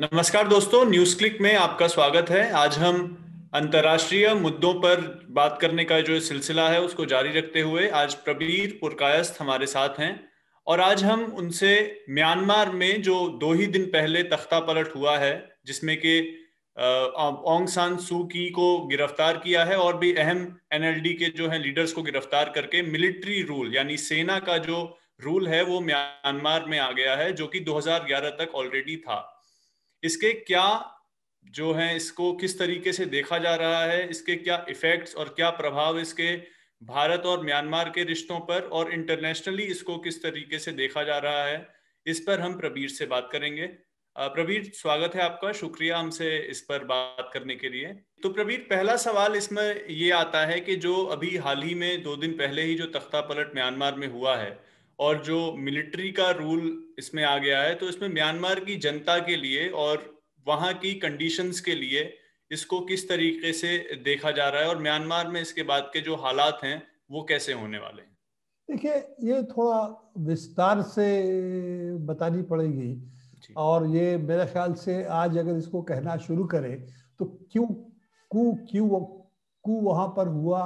नमस्कार दोस्तों news click में आपका स्वागत है आज हम अंतर्राष्ट्रीय मुद्दों पर बात करने का जो सिलसिला है उसको जारी रखते हुए आज प्रबीर पुरकायस्त हमारे साथ हैं और आज हम उनसे म्यांमार में जो दो ही दिन पहले तख्ता पलट हुआ है जिसमें कि ओंग सान सू की को गिरफ्तार किया है और भी अहम एनएलडी के जो है लीडर्स को गिरफ्तार करके मिलिट्री रूल यानी सेना का जो रूल है वो म्यांमार में आ गया है जो कि 2011 तक ऑलरेडी था इसके क्या जो है इसको किस तरीके से देखा जा रहा है इसके क्या इफेक्ट्स और क्या प्रभाव इसके भारत और म्यांमार के रिश्तों पर और इंटरनेशनली इसको किस तरीके से देखा जा रहा है इस पर हम प्रबीर से बात करेंगे प्रवीर स्वागत है आपका शुक्रिया हमसे इस पर बात करने के लिए तो प्रवीर पहला सवाल इसमें ये आता है कि जो अभी हाल ही में दो दिन पहले ही जो तख्ता पलट म्यांमार में हुआ है और जो मिलिट्री का रूल इसमें आ गया है तो इसमें म्यांमार की जनता के लिए और वहां की कंडीशंस के लिए इसको किस तरीके से देखा जा रहा है और म्यांमार में इसके बाद के जो हालात हैं वो कैसे होने वाले हैं देखिए ये थोड़ा विस्तार से बतानी पड़ेगी और ये मेरे ख्याल से आज अगर इसको कहना शुरू करें तो क्यों कु क्यों कु वहां पर हुआ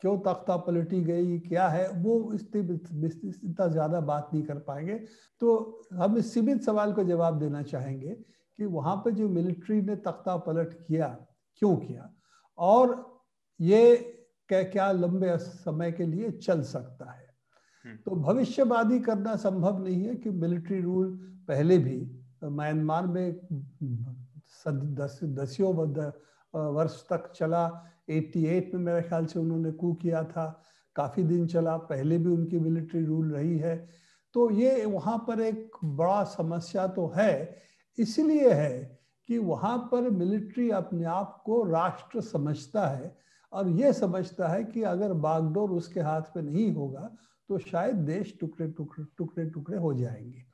क्यों तख्ता पलटी गई क्या है वो इससे इतना ज़्यादा बात नहीं कर पाएंगे तो हम इस सीमित सवाल को जवाब देना चाहेंगे कि वहाँ पर जो मिलिट्री ने तख्ता पलट किया क्यों किया और ये क्या क्या लंबे समय के लिए चल सकता है हम्म। तो भविष्यवादी करना संभव नहीं है कि मिलिट्री रूल पहले भी म्यांमार में दस दसियों वर्ष तक चला 88 में मेरे ख्याल से उन्होंने कू किया था काफ़ी दिन चला पहले भी उनकी मिलिट्री रूल रही है तो ये वहाँ पर एक बड़ा समस्या तो है इसलिए है कि वहाँ पर मिलिट्री अपने आप को राष्ट्र समझता है और ये समझता है कि अगर बागडोर उसके हाथ में नहीं होगा तो शायद देश टुकड़े टुकड़े टुकड़े टुकड़े हो जाएंगे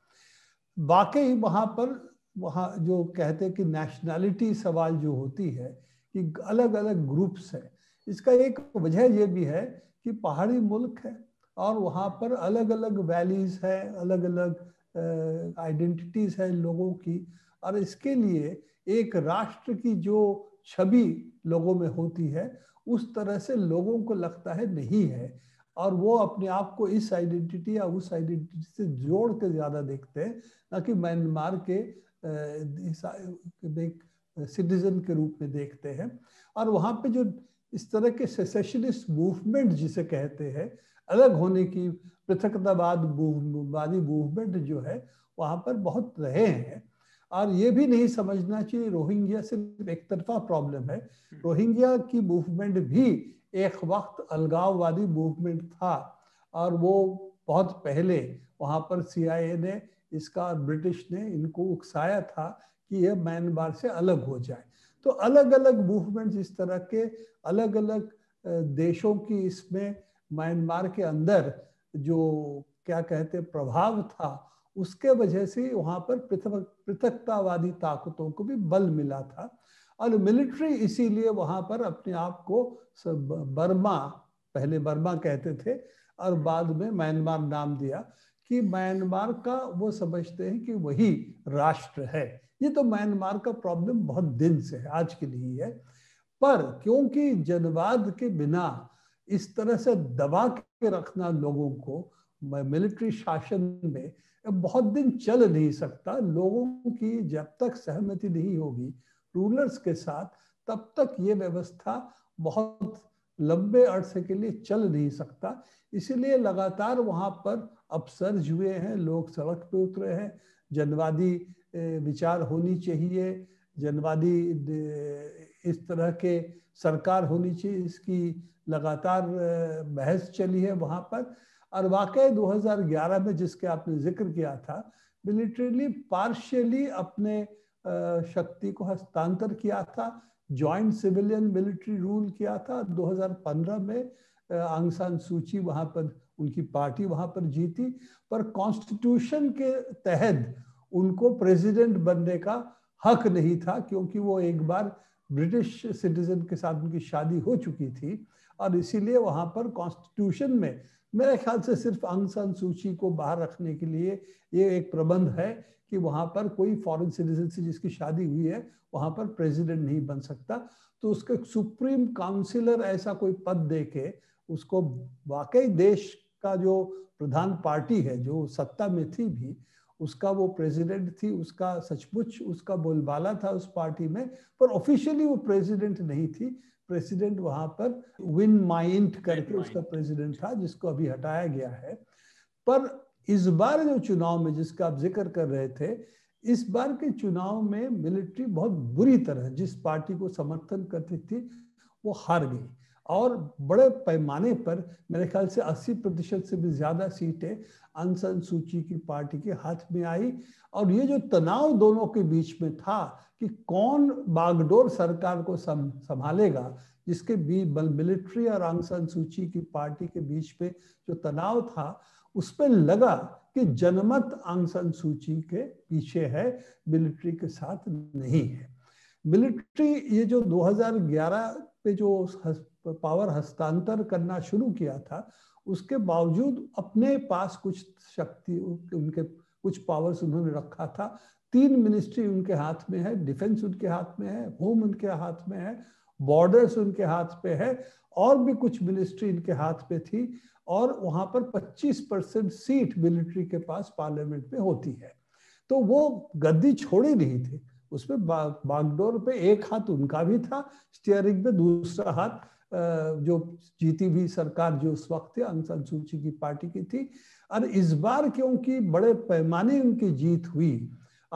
वाकई वहाँ पर वहाँ जो कहते कि नेशनैलिटी सवाल जो होती है कि अलग अलग ग्रुप्स हैं इसका एक वजह यह भी है कि पहाड़ी मुल्क है और वहाँ पर अलग अलग वैलीज है अलग अलग आइडेंटिटीज है लोगों की और इसके लिए एक राष्ट्र की जो छवि लोगों में होती है उस तरह से लोगों को लगता है नहीं है और वो अपने आप को इस आइडेंटिटी या उस आइडेंटिटी से जोड़ के ज्यादा देखते हैं ना कि म्यांमार के एक सिटीजन के रूप में देखते हैं और वहाँ पे जो इस तरह के सेसेशनिस्ट मूवमेंट जिसे कहते हैं अलग होने की पृथकतावाद वादी मूवमेंट जो है वहाँ पर बहुत रहे हैं और ये भी नहीं समझना चाहिए रोहिंग्या सिर्फ एक तरफा प्रॉब्लम है रोहिंग्या की मूवमेंट भी एक वक्त अलगाववादी मूवमेंट था और वो बहुत पहले वहाँ पर सीआईए ने इसका ब्रिटिश ने इनको उकसाया था कि यह म्यांमार से अलग हो जाए तो अलग अलग मूवमेंट इस तरह के अलग अलग देशों की इसमें म्यांमार के अंदर जो क्या कहते प्रभाव था उसके वजह से वहां पर पृथक पृथकतावादी ताकतों को भी बल मिला था और मिलिट्री इसीलिए वहां पर अपने आप को बर्मा पहले बर्मा कहते थे और बाद में म्यांमार नाम दिया कि म्यांमार का वो समझते हैं कि वही राष्ट्र है ये तो म्यांमार का प्रॉब्लम बहुत दिन से है आज के नहीं है पर क्योंकि जनवाद के बिना इस तरह से दबा के रखना लोगों को मिलिट्री शासन में बहुत दिन चल नहीं सकता लोगों की जब तक सहमति नहीं होगी रूलर्स के साथ तब तक ये व्यवस्था बहुत लंबे अरसे के लिए चल नहीं सकता इसीलिए लगातार वहाँ पर अपसर्ज हुए हैं लोग सड़क पे उतरे हैं जनवादी विचार होनी चाहिए जनवादी इस तरह के सरकार होनी चाहिए इसकी लगातार बहस चली है वहाँ पर और वाकई 2011 में जिसके आपने जिक्र किया था मिलिट्रीली पार्शियली अपने शक्ति को हस्तांतर किया था जॉइंट सिविलियन मिलिट्री रूल किया था 2015 में आंगसान सूची वहाँ पर उनकी पार्टी वहाँ पर जीती पर कॉन्स्टिट्यूशन के तहत उनको प्रेसिडेंट बनने का हक नहीं था क्योंकि वो एक बार ब्रिटिश सिटीजन के साथ उनकी शादी हो चुकी थी और इसीलिए वहाँ पर कॉन्स्टिट्यूशन में मेरे ख्याल से सिर्फ अंग सन सूची को बाहर रखने के लिए ये एक प्रबंध है कि वहाँ पर कोई फॉरेन सिटीजन से जिसकी शादी हुई है वहाँ पर प्रेसिडेंट नहीं बन सकता तो उसके सुप्रीम काउंसिलर ऐसा कोई पद दे के उसको वाकई देश का जो प्रधान पार्टी है जो सत्ता में थी भी उसका वो प्रेसिडेंट थी उसका सचमुच उसका बोलबाला था उस पार्टी में पर ऑफिशियली वो प्रेसिडेंट नहीं थी प्रेसिडेंट वहां पर विन माइंड करके उसका प्रेसिडेंट था जिसको अभी हटाया गया है पर इस बार जो चुनाव में जिसका आप जिक्र कर रहे थे इस बार के चुनाव में मिलिट्री बहुत बुरी तरह जिस पार्टी को समर्थन करती थी वो हार गई और बड़े पैमाने पर मेरे ख्याल से 80 प्रतिशत से भी ज़्यादा सीटें अनसन सूची की पार्टी के हाथ में आई और ये जो तनाव दोनों के बीच में था कि कौन बागडोर सरकार को संभालेगा जिसके बीच मिलिट्री और अनसन सूची की पार्टी के बीच में जो तनाव था उस पर लगा कि जनमत अंगसन सूची के पीछे है मिलिट्री के साथ नहीं है मिलिट्री ये जो 2011 पे जो हस, पावर हस्तांतर करना शुरू किया था उसके बावजूद अपने पास कुछ शक्ति उनके कुछ पावर्स उन्होंने रखा था तीन मिनिस्ट्री उनके हाथ में है डिफेंस उनके हाथ में है होम उनके हाथ में है बॉर्डर्स उनके हाथ पे है और भी कुछ मिनिस्ट्री इनके हाथ पे थी और वहां पर 25 परसेंट सीट मिलिट्री के पास पार्लियामेंट में होती है तो वो गद्दी छोड़ी नहीं थी उसमें बा, बागडोर पे एक हाथ उनका भी था स्टीयरिंग पे दूसरा हाथ जो जीती हुई सरकार जो उस वक्त अंग सूची की पार्टी की थी और इस बार क्योंकि बड़े पैमाने उनकी जीत हुई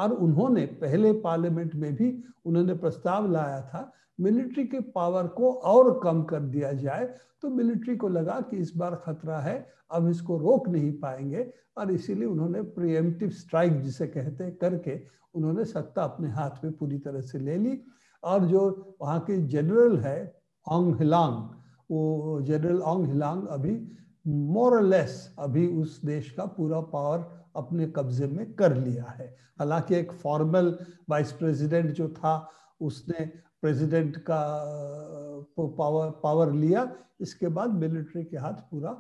और उन्होंने पहले पार्लियामेंट में भी उन्होंने प्रस्ताव लाया था मिलिट्री के पावर को और कम कर दिया जाए तो मिलिट्री को लगा कि इस बार खतरा है अब इसको रोक नहीं पाएंगे और इसीलिए उन्होंने प्रियमटिव स्ट्राइक जिसे कहते हैं करके उन्होंने सत्ता अपने हाथ में पूरी तरह से ले ली और जो वहाँ के जनरल है ऑंग हिलांग वो जनरल ऑंग हिलांग अभी मोरलेस अभी उस देश का पूरा पावर अपने कब्जे में कर लिया है हालांकि एक फॉर्मल वाइस प्रेसिडेंट जो था उसने प्रेसिडेंट का पावर पावर लिया इसके बाद मिलिट्री के हाथ पूरा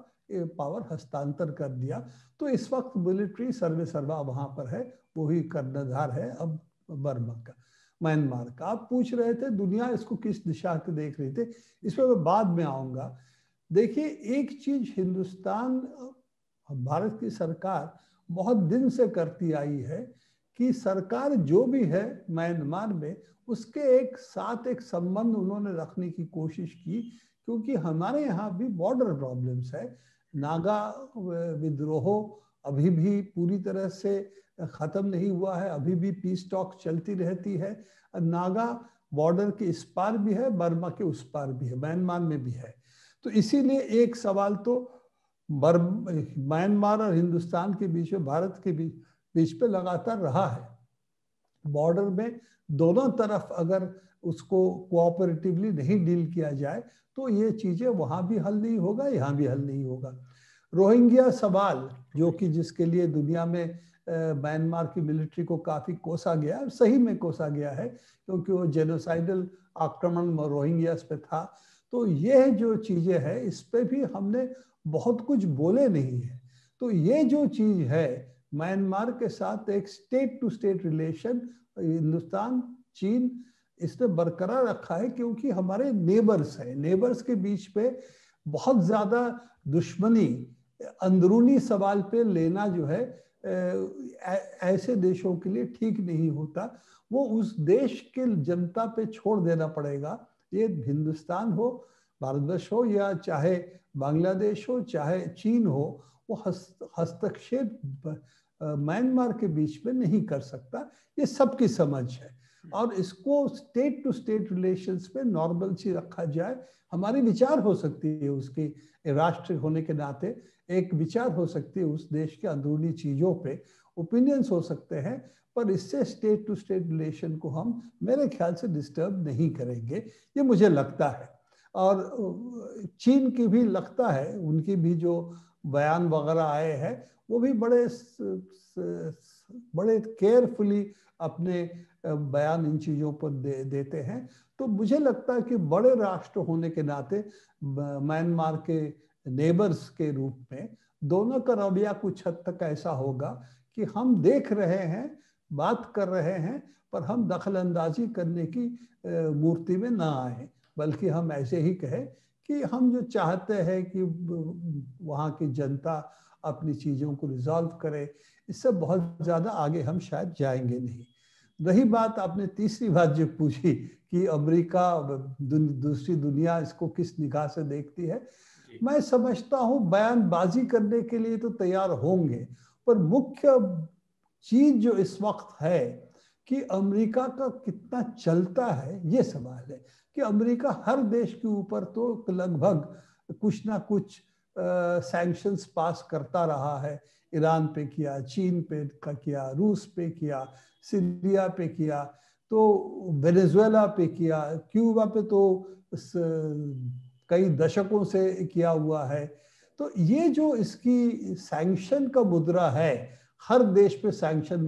पावर हस्तांतर कर दिया तो इस वक्त मिलिट्री सर्वे सर्वा वहां पर है वो ही कर्णधार है अब बर्मा का म्यांमार का आप पूछ रहे थे दुनिया इसको किस दिशा के देख रही थी इसमें मैं बाद में आऊंगा देखिए एक चीज हिंदुस्तान भारत की सरकार बहुत दिन से करती आई है कि सरकार जो भी है म्यांमार में उसके एक साथ एक संबंध उन्होंने रखने की कोशिश की क्योंकि हमारे यहाँ भी बॉर्डर प्रॉब्लम्स है नागा विद्रोह अभी भी पूरी तरह से ख़त्म नहीं हुआ है अभी भी पीस टॉक चलती रहती है नागा बॉर्डर के इस पार भी है बर्मा के उस पार भी है म्यांमार में भी है तो इसीलिए एक सवाल तो म्यांमार और हिंदुस्तान के बीच में भारत के बीच इस पे लगातार रहा है बॉर्डर में दोनों तरफ अगर उसको कोऑपरेटिवली नहीं डील किया जाए तो ये चीज़ें वहां भी हल नहीं होगा यहाँ भी हल नहीं होगा रोहिंग्या सवाल जो कि जिसके लिए दुनिया में म्यांमार की मिलिट्री को काफ़ी कोसा गया सही में कोसा गया है क्योंकि वो जेनोसाइडल आक्रमण रोहिंग्यास पे था तो ये जो चीज़ें है इस पर भी हमने बहुत कुछ बोले नहीं है तो ये जो चीज़ है म्यांमार के साथ एक state to state relation Hindustan चीन इसने बरकरार रखा है क्योंकि हमारे नेबर्स हैं नेबर्स के बीच पे बहुत ज्यादा दुश्मनी अंदरूनी सवाल पे लेना जो है ऐसे देशों के लिए ठीक नहीं होता वो उस देश के जनता पे छोड़ देना पड़ेगा ये हिंदुस्तान हो भारतवर्ष हो या चाहे बांग्लादेश हो चाहे चीन हो वो हस्तक्षेप म्यांमार के बीच में नहीं कर सकता ये सबकी समझ है हम्म। और इसको स्टेट टू स्टेट रिलेशंस पे नॉर्मल सी रखा जाए हमारी विचार हो सकती है उसकी राष्ट्र होने के नाते एक विचार हो सकती है उस देश के अंदरूनी चीज़ों पे ओपिनियंस हो सकते हैं पर इससे स्टेट टू स्टेट रिलेशन को हम मेरे ख्याल से डिस्टर्ब नहीं करेंगे ये मुझे लगता है और चीन की भी लगता है उनकी भी जो बयान वगैरह आए हैं वो भी बड़े बड़े केयरफुली अपने बयान इन चीज़ों पर दे, देते हैं तो मुझे लगता है कि बड़े राष्ट्र होने के नाते म्यांमार के नेबर्स के रूप में दोनों का रवैया कुछ हद तक ऐसा होगा कि हम देख रहे हैं बात कर रहे हैं पर हम दखल अंदाजी करने की मूर्ति में ना आए बल्कि हम ऐसे ही कहें कि हम जो चाहते हैं कि वहाँ की जनता अपनी चीज़ों को रिजॉल्व करे इससे बहुत ज़्यादा आगे हम शायद जाएंगे नहीं रही बात आपने तीसरी बात जो पूछी कि अमेरिका दुन, दूसरी दुनिया इसको किस निगाह से देखती है मैं समझता हूँ बयानबाजी करने के लिए तो तैयार होंगे पर मुख्य चीज जो इस वक्त है कि अमेरिका का कितना चलता है ये सवाल है कि अमेरिका हर देश के ऊपर तो लगभग कुछ ना कुछ सैंक्शंस पास करता रहा है ईरान पे किया चीन पे का किया रूस पे किया सीरिया पे किया तो वेनेजुएला पे किया क्यूबा पे तो कई दशकों से किया हुआ है तो ये जो इसकी सैंक्शन का मुद्रा है हर देश पे सैंक्शन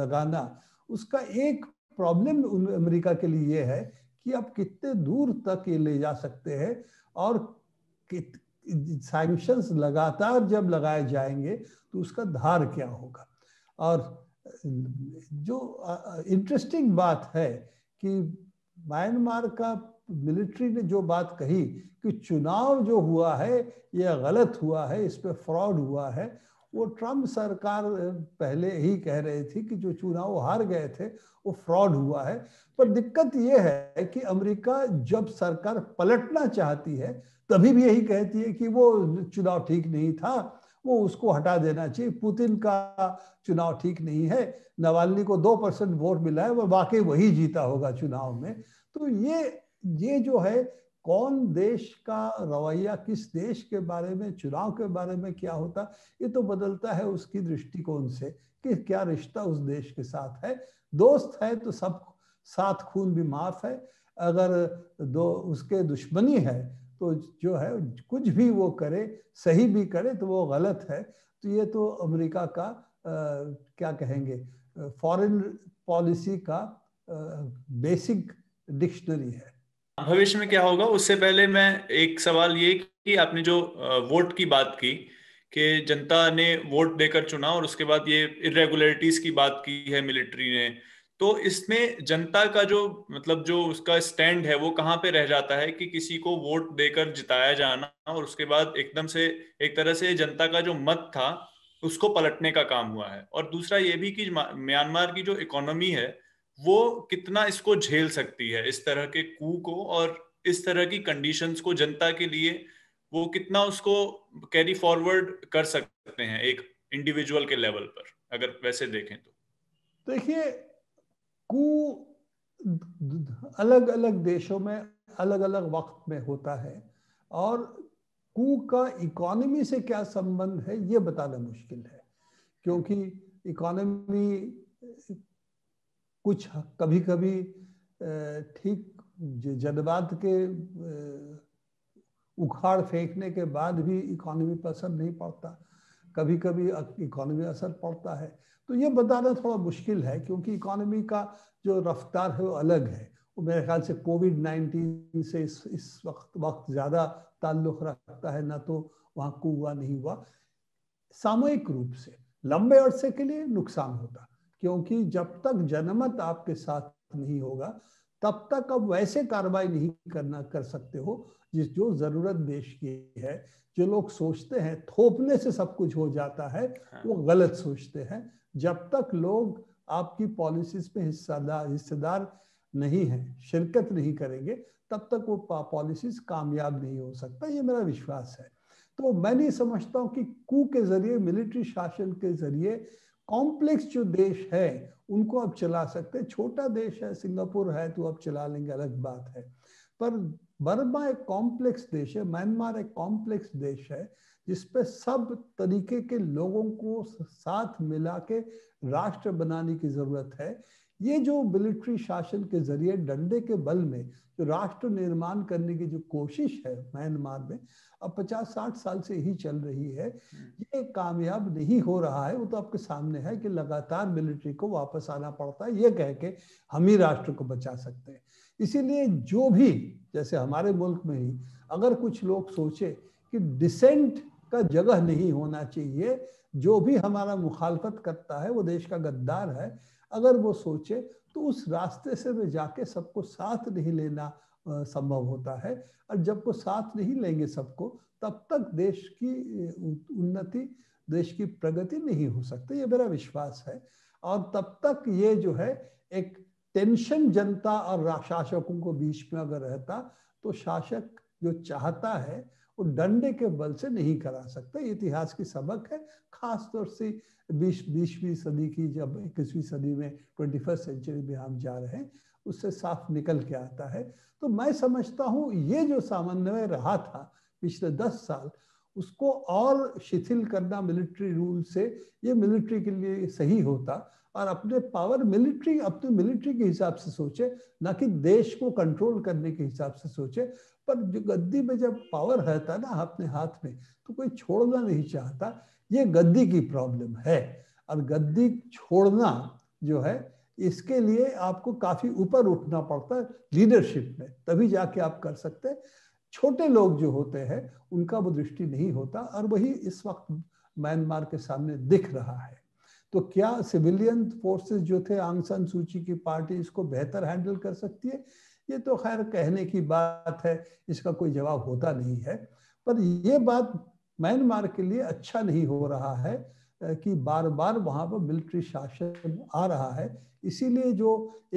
लगाना उसका एक प्रॉब्लम अमेरिका के लिए ये है कि आप कितने दूर तक ये ले जा सकते हैं और सैंक्शंस लगातार जब लगाए जाएंगे तो उसका धार क्या होगा और जो इंटरेस्टिंग बात है कि म्यांमार का मिलिट्री ने जो बात कही कि चुनाव जो हुआ है यह गलत हुआ है इस पर फ्रॉड हुआ है वो ट्रम्प सरकार पहले ही कह रही थी कि जो चुनाव हार गए थे वो फ्रॉड हुआ है पर दिक्कत ये है कि अमेरिका जब सरकार पलटना चाहती है तभी भी यही कहती है कि वो चुनाव ठीक नहीं था वो उसको हटा देना चाहिए पुतिन का चुनाव ठीक नहीं है नवालनी को दो परसेंट वोट मिला है वह वाकई वही जीता होगा चुनाव में तो ये ये जो है कौन देश का रवैया किस देश के बारे में चुनाव के बारे में क्या होता ये तो बदलता है उसकी दृष्टिकोण से कि क्या रिश्ता उस देश के साथ है दोस्त है तो सब साथ खून भी माफ है अगर दो उसके दुश्मनी है तो जो है कुछ भी वो करे सही भी करे तो वो गलत है तो ये तो अमेरिका का आ, क्या कहेंगे फॉरेन पॉलिसी का आ, बेसिक डिक्शनरी है भविष्य में क्या होगा उससे पहले मैं एक सवाल ये कि आपने जो वोट की बात की कि जनता ने वोट देकर चुना और उसके बाद ये इरेगुलरिटीज की बात की है मिलिट्री ने तो इसमें जनता का जो मतलब जो उसका स्टैंड है वो कहाँ पे रह जाता है कि किसी को वोट देकर जिताया जाना और उसके बाद एकदम से एक तरह से जनता का जो मत था उसको पलटने का काम हुआ है और दूसरा ये भी कि म्यांमार की जो इकोनॉमी है वो कितना इसको झेल सकती है इस तरह के कू को और इस तरह की कंडीशंस को जनता के लिए वो कितना उसको कैरी फॉरवर्ड कर सकते हैं एक इंडिविजुअल के लेवल पर अगर वैसे देखें तो देखिए कू अलग अलग देशों में अलग अलग वक्त में होता है और कू का इकोनॉमी से क्या संबंध है ये बताना मुश्किल है क्योंकि इकोनॉमी कुछ कभी कभी ठीक जनवाद के उखाड़ फेंकने के बाद भी इकोनॉमी पर असर नहीं पड़ता कभी कभी इकोनॉमी असर पड़ता है तो ये बताना थोड़ा मुश्किल है क्योंकि इकोनॉमी का जो रफ्तार है वो अलग है वो मेरे ख्याल से कोविड नाइन्टीन से इस इस वक्त वक्त ज़्यादा ताल्लुक रखता है ना तो वहाँ को हुआ नहीं हुआ सामूहिक रूप से लंबे अरसे के लिए नुकसान होता क्योंकि जब तक जनमत आपके साथ नहीं होगा तब तक अब वैसे कार्रवाई नहीं करना कर सकते हो जिस जो जरूरत देश की है जो लोग सोचते हैं थोपने से सब कुछ हो जाता है हाँ। वो गलत सोचते हैं जब तक लोग आपकी पॉलिसीज में हिस्सादार हिस्सेदार नहीं है शिरकत नहीं करेंगे तब तक वो पॉलिसीज कामयाब नहीं हो सकता ये मेरा विश्वास है तो मैं नहीं समझता हूँ कि कू के जरिए मिलिट्री शासन के जरिए कॉम्प्लेक्स जो देश है उनको आप चला सकते हैं छोटा देश है सिंगापुर है तो आप चला लेंगे अलग बात है पर बर्मा एक कॉम्प्लेक्स देश है म्यांमार एक कॉम्प्लेक्स देश है जिसपे सब तरीके के लोगों को साथ मिला के राष्ट्र बनाने की जरूरत है ये जो मिलिट्री शासन के जरिए डंडे के बल में जो राष्ट्र निर्माण करने की जो कोशिश है म्यांमार में अब पचास साठ साल से ही चल रही है हम्म। ये कामयाब नहीं हो रहा है वो तो आपके सामने है कि लगातार मिलिट्री को वापस आना पड़ता है ये कह के हम ही राष्ट्र को बचा सकते हैं इसीलिए जो भी जैसे हमारे मुल्क में ही अगर कुछ लोग सोचे कि डिसेंट का जगह नहीं होना चाहिए जो भी हमारा मुखालफत करता है वो देश का गद्दार है अगर वो सोचे तो उस रास्ते से वे जाके सबको साथ नहीं लेना संभव होता है और जब को साथ नहीं लेंगे सबको तब तक देश की उन्नति देश की प्रगति नहीं हो सकती ये मेरा विश्वास है और तब तक ये जो है एक टेंशन जनता और शासकों को बीच में अगर रहता तो शासक जो चाहता है वो डंडे के बल से नहीं करा सकते इतिहास की सबक है खासतौर से बीस बीसवीं सदी की जब इक्कीसवीं सदी में ट्वेंटी फर्स्ट सेंचुरी में हम जा रहे हैं उससे साफ निकल के आता है तो मैं समझता हूँ ये जो समन्वय रहा था पिछले दस साल उसको और शिथिल करना मिलिट्री रूल से ये मिलिट्री के लिए सही होता और अपने पावर मिलिट्री अपने मिलिट्री के हिसाब से सोचे ना कि देश को कंट्रोल करने के हिसाब से सोचे पर जो गद्दी में जब पावर रहता ना अपने हाथ में तो कोई छोड़ना नहीं चाहता ये गद्दी की प्रॉब्लम है और गद्दी छोड़ना जो है इसके लिए आपको काफी ऊपर उठना पड़ता है लीडरशिप में तभी जाके आप कर सकते छोटे लोग जो होते हैं उनका वो दृष्टि नहीं होता और वही इस वक्त म्यांमार के सामने दिख रहा है तो क्या सिविलियन फोर्सेस जो थे आंगसन सूची की पार्टी इसको बेहतर हैंडल कर सकती है ये तो खैर कहने की बात है इसका कोई जवाब होता नहीं है पर ये बात म्यांमार के लिए अच्छा नहीं हो रहा है कि बार बार वहाँ पर मिलिट्री शासन आ रहा है इसीलिए जो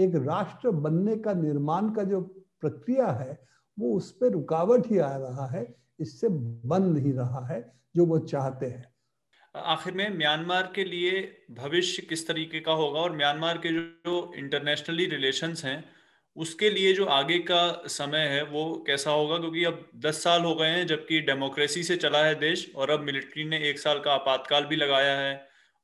एक राष्ट्र बनने का निर्माण का जो प्रक्रिया है वो उस पर रुकावट ही आ रहा है इससे बन नहीं रहा है जो वो चाहते हैं आखिर में म्यांमार के लिए भविष्य किस तरीके का होगा और म्यांमार के जो इंटरनेशनली रिलेशन हैं उसके लिए जो आगे का समय है वो कैसा होगा क्योंकि अब 10 साल हो गए हैं जबकि डेमोक्रेसी से चला है देश और अब मिलिट्री ने एक साल का आपातकाल भी लगाया है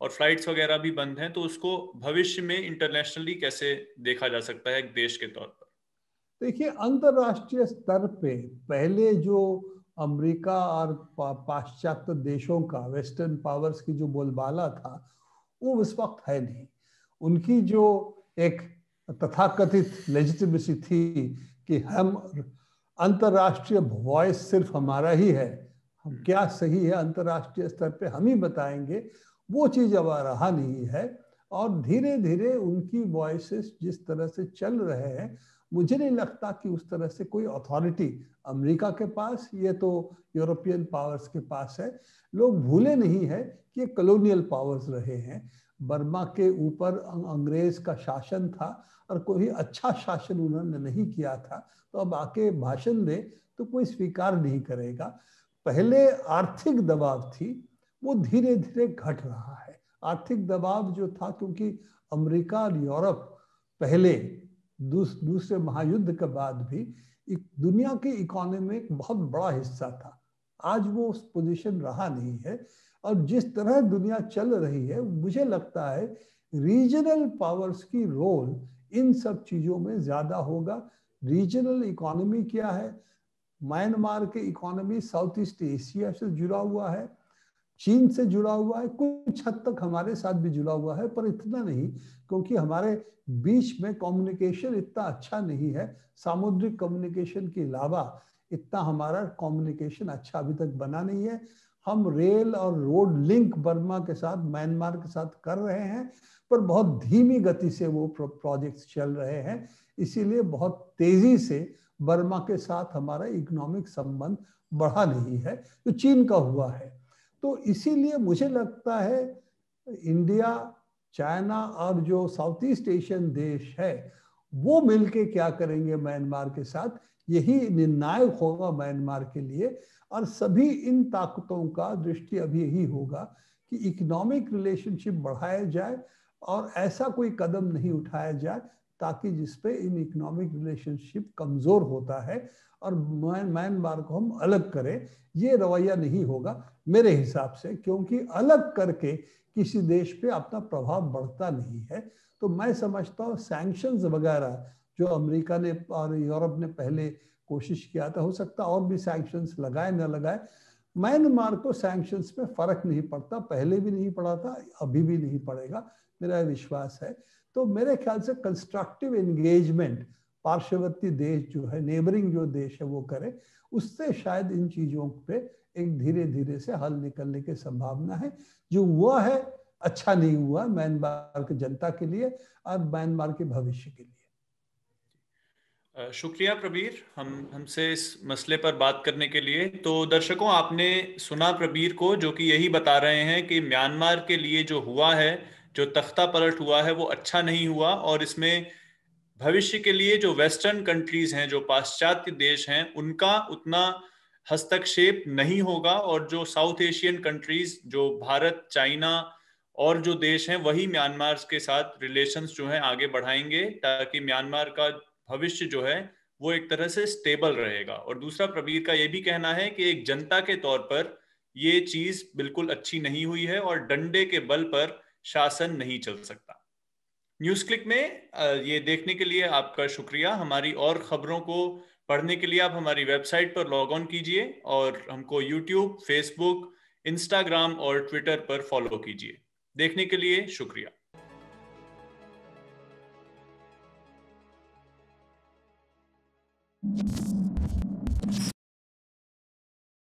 और फ्लाइट्स वगैरह भी बंद हैं तो उसको भविष्य में इंटरनेशनली कैसे देखा जा सकता है एक देश के तौर पर देखिए अंतर्राष्ट्रीय स्तर पे पहले जो अमेरिका और पाश्चात्य देशों का वेस्टर्न पावर्स की जो बोलबाला था वो उस वक्त है नहीं उनकी जो एक तथाकथित लेजिटिमेसी थी कि हम अंतर्राष्ट्रीय वॉयस सिर्फ हमारा ही है हम हम्म। क्या सही है अंतर्राष्ट्रीय स्तर पे हम ही बताएंगे वो चीज़ अब रहा नहीं है और धीरे धीरे उनकी वॉइस जिस तरह से चल रहे हैं मुझे नहीं लगता कि उस तरह से कोई अथॉरिटी अमेरिका के पास ये तो यूरोपियन पावर्स के पास है लोग भूले नहीं है कि ये कॉलोनियल पावर्स रहे हैं बर्मा के ऊपर अं-, अंग्रेज का शासन था और कोई अच्छा शासन उन्होंने नहीं किया था तो अब आके भाषण दे तो कोई स्वीकार नहीं करेगा पहले आर्थिक दबाव थी वो धीरे धीरे घट रहा है आर्थिक दबाव जो था क्योंकि अमेरिका और यूरोप पहले दूस, दूसरे महायुद्ध के बाद भी दुनिया की इकोनॉमी एक बहुत बड़ा हिस्सा था आज वो उस पोजीशन रहा नहीं है और जिस तरह दुनिया चल रही है मुझे लगता है रीजनल पावर्स की रोल इन सब चीज़ों में ज़्यादा होगा रीजनल इकोनॉमी क्या है म्यांमार के इकोनॉमी साउथ ईस्ट एशिया से जुड़ा हुआ है चीन से जुड़ा हुआ है कुछ हद तक हमारे साथ भी जुड़ा हुआ है पर इतना नहीं क्योंकि हमारे बीच में कम्युनिकेशन इतना अच्छा नहीं है सामुद्रिक कम्युनिकेशन के अलावा इतना हमारा कम्युनिकेशन अच्छा अभी तक बना नहीं है हम रेल और रोड लिंक बर्मा के साथ म्यांमार के साथ कर रहे हैं पर बहुत धीमी गति से वो प्रोजेक्ट्स चल रहे हैं इसीलिए बहुत तेजी से बर्मा के साथ हमारा इकोनॉमिक संबंध बढ़ा नहीं है जो चीन का हुआ है तो इसीलिए मुझे लगता है इंडिया चाइना और जो साउथ ईस्ट एशियन देश है वो मिलके क्या करेंगे म्यांमार के साथ यही निर्णायक होगा म्यांमार के लिए और सभी इन ताकतों का दृष्टि अभी यही होगा कि इकोनॉमिक रिलेशनशिप बढ़ाया जाए और ऐसा कोई कदम नहीं उठाया जाए ताकि जिसपे इन इकोनॉमिक रिलेशनशिप कमज़ोर होता है और म्यांमार को हम अलग करें ये रवैया नहीं होगा मेरे हिसाब से क्योंकि अलग करके किसी देश पे अपना प्रभाव बढ़ता नहीं है तो मैं समझता हूँ सैंक्शंस वगैरह जो अमेरिका ने और यूरोप ने पहले कोशिश किया था हो सकता और भी सैंक्शंस लगाए ना लगाए म्यांमार को सैंक्शंस में फर्क नहीं पड़ता पहले भी नहीं पड़ा था अभी भी नहीं पड़ेगा मेरा विश्वास है तो मेरे ख्याल से कंस्ट्रक्टिव एंगेजमेंट पार्श्ववर्ती देश जो है नेबरिंग जो देश है वो करे उससे शायद इन चीजों पे एक धीरे धीरे से हल निकलने की संभावना है जो हुआ है अच्छा नहीं हुआ म्यांमार की जनता के लिए और म्यांमार के भविष्य के लिए शुक्रिया प्रबीर हम हमसे इस मसले पर बात करने के लिए तो दर्शकों आपने सुना प्रबीर को जो कि यही बता रहे हैं कि म्यांमार के लिए जो हुआ है जो तख्ता पलट हुआ है वो अच्छा नहीं हुआ और इसमें भविष्य के लिए जो वेस्टर्न कंट्रीज हैं जो पाश्चात्य देश हैं उनका उतना हस्तक्षेप नहीं होगा और जो साउथ एशियन कंट्रीज जो भारत चाइना और जो देश हैं वही म्यांमार के साथ रिलेशंस जो है आगे बढ़ाएंगे ताकि म्यांमार का भविष्य जो है वो एक तरह से स्टेबल रहेगा और दूसरा प्रवीर का ये भी कहना है कि एक जनता के तौर पर ये चीज बिल्कुल अच्छी नहीं हुई है और डंडे के बल पर शासन नहीं चल सकता न्यूज क्लिक में ये देखने के लिए आपका शुक्रिया हमारी और खबरों को पढ़ने के लिए आप हमारी वेबसाइट पर लॉग ऑन कीजिए और हमको यूट्यूब फेसबुक इंस्टाग्राम और ट्विटर पर फॉलो कीजिए देखने के लिए शुक्रिया you